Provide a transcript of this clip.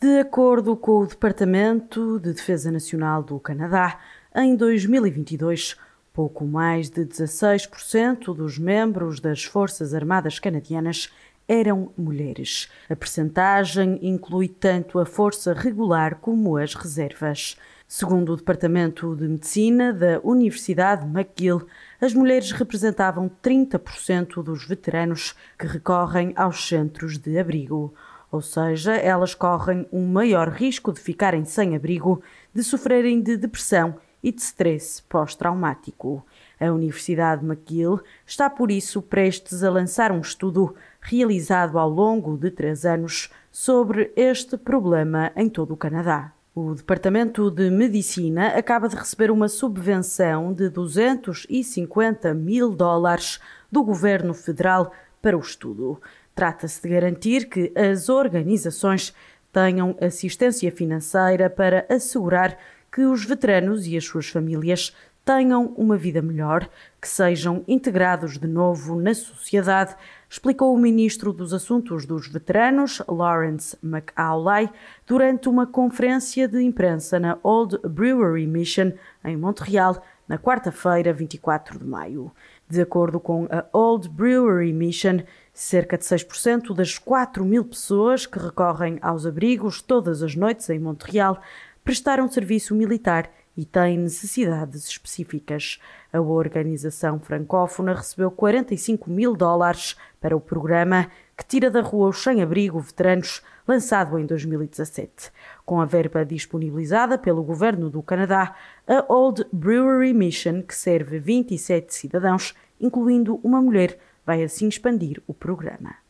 De acordo com o Departamento de Defesa Nacional do Canadá, em 2022, pouco mais de 16% dos membros das Forças Armadas Canadianas eram mulheres. A percentagem inclui tanto a força regular como as reservas. Segundo o Departamento de Medicina da Universidade McGill, as mulheres representavam 30% dos veteranos que recorrem aos centros de abrigo ou seja, elas correm um maior risco de ficarem sem abrigo, de sofrerem de depressão e de stress pós-traumático. A Universidade McGill está, por isso, prestes a lançar um estudo realizado ao longo de três anos sobre este problema em todo o Canadá. O Departamento de Medicina acaba de receber uma subvenção de 250 mil dólares do governo federal para o estudo. Trata-se de garantir que as organizações tenham assistência financeira para assegurar que os veteranos e as suas famílias tenham uma vida melhor, que sejam integrados de novo na sociedade, explicou o ministro dos Assuntos dos Veteranos, Lawrence McAulay, durante uma conferência de imprensa na Old Brewery Mission, em Montreal, na quarta-feira, 24 de maio. De acordo com a Old Brewery Mission, cerca de 6% das 4 mil pessoas que recorrem aos abrigos todas as noites em Montreal prestaram serviço militar e tem necessidades específicas. A organização francófona recebeu 45 mil dólares para o programa que tira da rua os sem-abrigo veteranos, lançado em 2017. Com a verba disponibilizada pelo governo do Canadá, a Old Brewery Mission, que serve 27 cidadãos, incluindo uma mulher, vai assim expandir o programa.